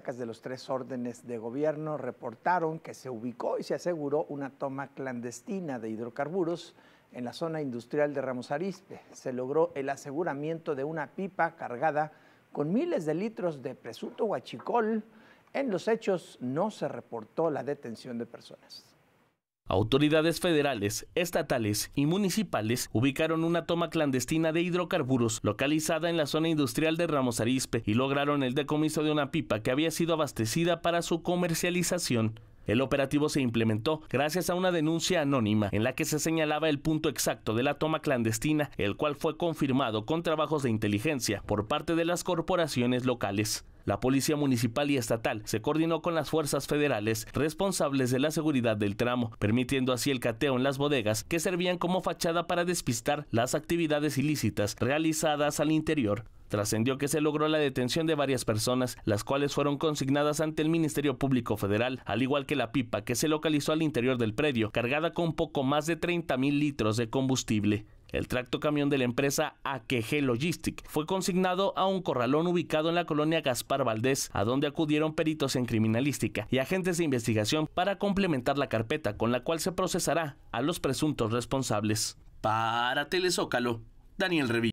de los tres órdenes de gobierno reportaron que se ubicó y se aseguró una toma clandestina de hidrocarburos en la zona industrial de Ramos Arispe. Se logró el aseguramiento de una pipa cargada con miles de litros de presunto huachicol. En los hechos no se reportó la detención de personas. Autoridades federales, estatales y municipales ubicaron una toma clandestina de hidrocarburos localizada en la zona industrial de Ramos Arispe y lograron el decomiso de una pipa que había sido abastecida para su comercialización. El operativo se implementó gracias a una denuncia anónima en la que se señalaba el punto exacto de la toma clandestina, el cual fue confirmado con trabajos de inteligencia por parte de las corporaciones locales. La policía municipal y estatal se coordinó con las fuerzas federales responsables de la seguridad del tramo, permitiendo así el cateo en las bodegas que servían como fachada para despistar las actividades ilícitas realizadas al interior. Trascendió que se logró la detención de varias personas, las cuales fueron consignadas ante el Ministerio Público Federal, al igual que la pipa que se localizó al interior del predio, cargada con poco más de 30 mil litros de combustible. El tracto camión de la empresa AQG Logistic fue consignado a un corralón ubicado en la colonia Gaspar Valdés, a donde acudieron peritos en criminalística y agentes de investigación para complementar la carpeta con la cual se procesará a los presuntos responsables. Para Telezócalo, Daniel Revilla.